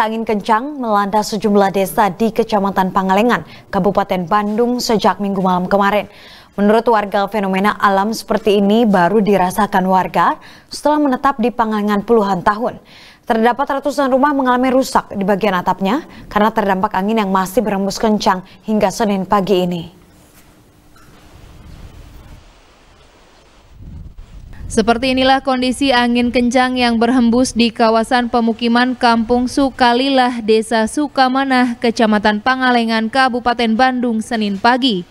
Angin kencang melanda sejumlah desa di Kecamatan Pangalengan, Kabupaten Bandung sejak minggu malam kemarin. Menurut warga, fenomena alam seperti ini baru dirasakan warga setelah menetap di Pangalengan puluhan tahun. Terdapat ratusan rumah mengalami rusak di bagian atapnya karena terdampak angin yang masih berembus kencang hingga Senin pagi ini. Seperti inilah kondisi angin kencang yang berhembus di kawasan pemukiman Kampung Sukalilah, Desa Sukamanah, Kecamatan Pangalengan, Kabupaten Bandung, Senin pagi.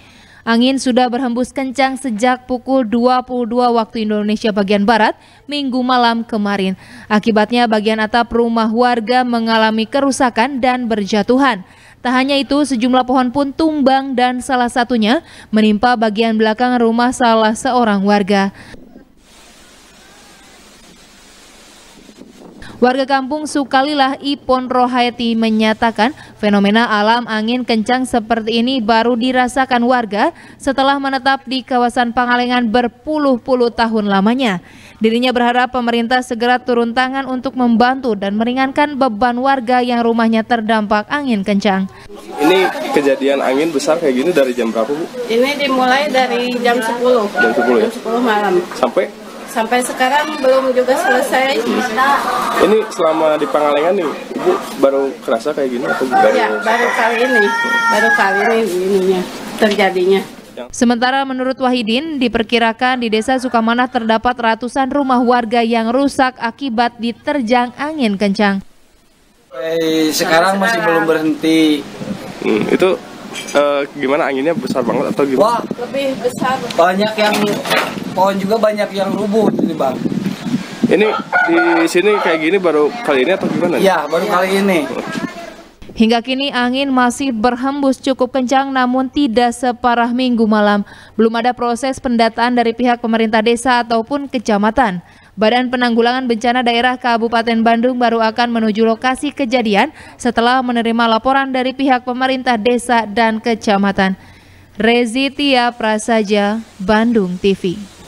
Angin sudah berhembus kencang sejak pukul 22 waktu Indonesia bagian Barat minggu malam kemarin. Akibatnya bagian atap rumah warga mengalami kerusakan dan berjatuhan. Tak hanya itu, sejumlah pohon pun tumbang dan salah satunya menimpa bagian belakang rumah salah seorang warga. Warga kampung Sukalilah Ipon Rohayati menyatakan fenomena alam angin kencang seperti ini baru dirasakan warga setelah menetap di kawasan Pangalengan berpuluh-puluh tahun lamanya. Dirinya berharap pemerintah segera turun tangan untuk membantu dan meringankan beban warga yang rumahnya terdampak angin kencang. Ini kejadian angin besar kayak gini dari jam berapa Bu? Ini dimulai dari jam 10. Jam 10 ya? Jam 10 malam. Sampai sampai sekarang belum juga selesai. Ini selama di Pangalengan nih, ibu baru kerasa kayak gini atau baru? Ya, baru kali ini, baru kali ini ininya terjadinya. Sementara menurut Wahidin, diperkirakan di desa Sukamanah terdapat ratusan rumah warga yang rusak akibat diterjang angin kencang. Hey, eh, sekarang masih belum berhenti. Hmm, itu uh, gimana anginnya besar banget atau gimana? Wah, lebih besar. Banyak yang pohon juga banyak yang rubuh ini bang ini di sini kayak gini baru kali ini atau gimana? Ya baru kali ini. Hingga kini angin masih berhembus cukup kencang namun tidak separah minggu malam. Belum ada proses pendataan dari pihak pemerintah desa ataupun kecamatan. Badan Penanggulangan Bencana Daerah Kabupaten Bandung baru akan menuju lokasi kejadian setelah menerima laporan dari pihak pemerintah desa dan kecamatan. Rezitia Prasaja, Bandung TV.